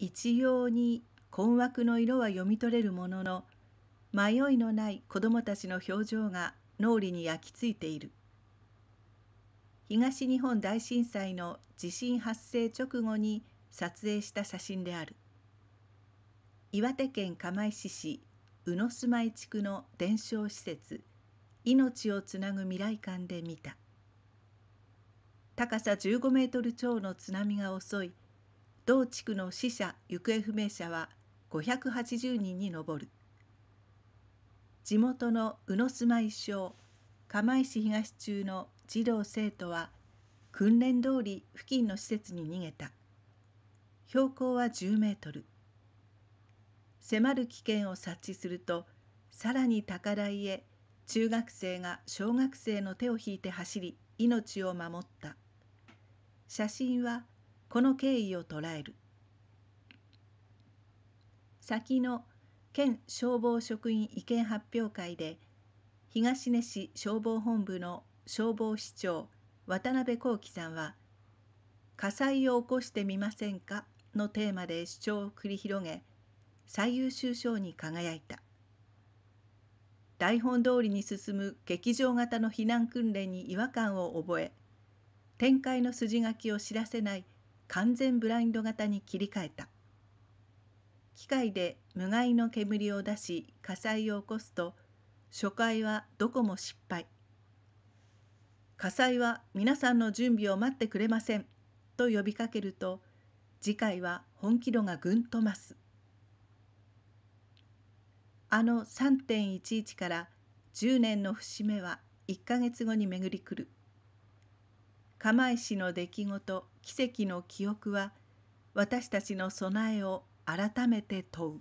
一様に困惑の色は読み取れるものの迷いのない子どもたちの表情が脳裏に焼き付いている東日本大震災の地震発生直後に撮影した写真である岩手県釜石市宇野住まい地区の伝承施設命をつなぐ未来館で見た高さ15メートル超の津波が襲い同地区の死者・行方不明者は580人に上る地元の宇野住一小釜石東中の児童生徒は訓練通り付近の施設に逃げた標高は10メートル迫る危険を察知するとさらに高台へ中学生が小学生の手を引いて走り命を守った写真はこの経緯を捉える先の県消防職員意見発表会で東根市消防本部の消防士長渡辺幸喜さんは「火災を起こしてみませんか?」のテーマで主張を繰り広げ最優秀賞に輝いた台本通りに進む劇場型の避難訓練に違和感を覚え展開の筋書きを知らせない完全ブラインド型に切り替えた機械で無害の煙を出し火災を起こすと初回はどこも失敗火災は皆さんの準備を待ってくれませんと呼びかけると次回は本気度がぐんと増すあの3.11から10年の節目は1ヶ月後に巡り来る釜石の出来事奇跡の記憶は私たちの備えを改めて問う